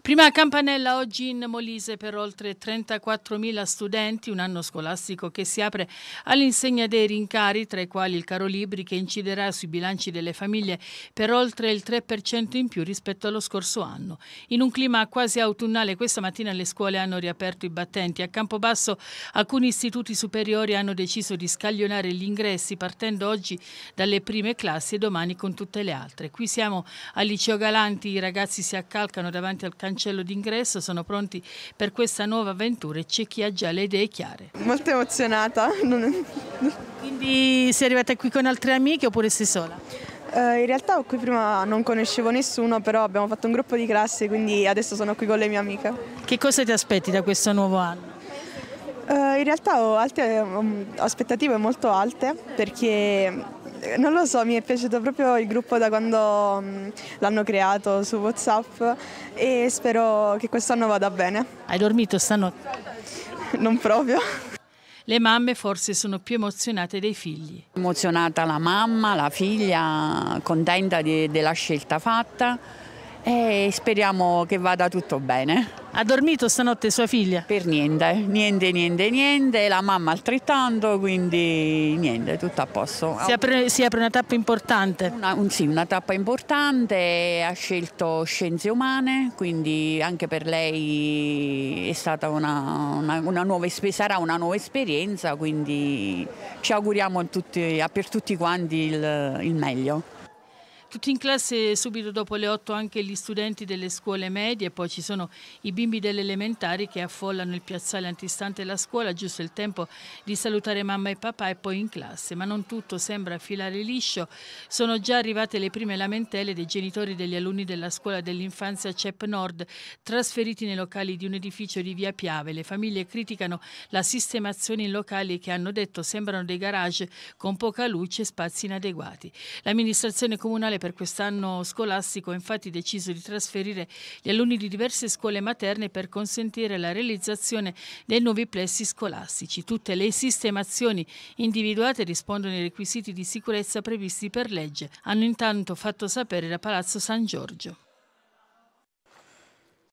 Prima campanella oggi in Molise per oltre 34.000 studenti, un anno scolastico che si apre all'insegna dei rincari, tra i quali il caro libri che inciderà sui bilanci delle famiglie per oltre il 3% in più rispetto allo scorso anno. In un clima quasi autunnale questa mattina le scuole hanno riaperto i battenti. A Campobasso alcuni istituti superiori hanno deciso di scaglionare gli ingressi partendo oggi dalle prime classi e domani con tutte le altre. Qui siamo al Liceo Galanti, i ragazzi si accalcano davanti al campo cancello d'ingresso, sono pronti per questa nuova avventura e c'è chi ha già le idee chiare. Molto emozionata. Quindi sei arrivata qui con altre amiche oppure sei sola? Eh, in realtà qui prima non conoscevo nessuno, però abbiamo fatto un gruppo di classe, quindi adesso sono qui con le mie amiche. Che cosa ti aspetti da questo nuovo anno? Eh, in realtà ho alte mm, aspettative molto alte perché non lo so, mi è piaciuto proprio il gruppo da quando l'hanno creato su Whatsapp e spero che quest'anno vada bene. Hai dormito stanotte? Non proprio. Le mamme forse sono più emozionate dei figli. Emozionata la mamma, la figlia, contenta di, della scelta fatta e speriamo che vada tutto bene. Ha dormito stanotte sua figlia? Per niente, niente, niente, niente, la mamma altrettanto, quindi niente, tutto a posto. Si apre, si apre una tappa importante? Una, un, sì, una tappa importante, ha scelto scienze umane, quindi anche per lei è stata una, una, una nuova, sarà una nuova esperienza, quindi ci auguriamo tutti, per tutti quanti il, il meglio. Tutti in classe subito dopo le 8 anche gli studenti delle scuole medie, poi ci sono i bimbi delle elementari che affollano il piazzale antistante la scuola, giusto il tempo di salutare mamma e papà e poi in classe, ma non tutto sembra filare liscio. Sono già arrivate le prime lamentele dei genitori degli alunni della scuola dell'infanzia CEP Nord trasferiti nei locali di un edificio di Via Piave. Le famiglie criticano la sistemazione in locali che hanno detto sembrano dei garage con poca luce e spazi inadeguati. L'amministrazione comunale Natale per quest'anno scolastico ha infatti deciso di trasferire gli alunni di diverse scuole materne per consentire la realizzazione dei nuovi plessi scolastici. Tutte le sistemazioni individuate rispondono ai requisiti di sicurezza previsti per legge, hanno intanto fatto sapere da Palazzo San Giorgio.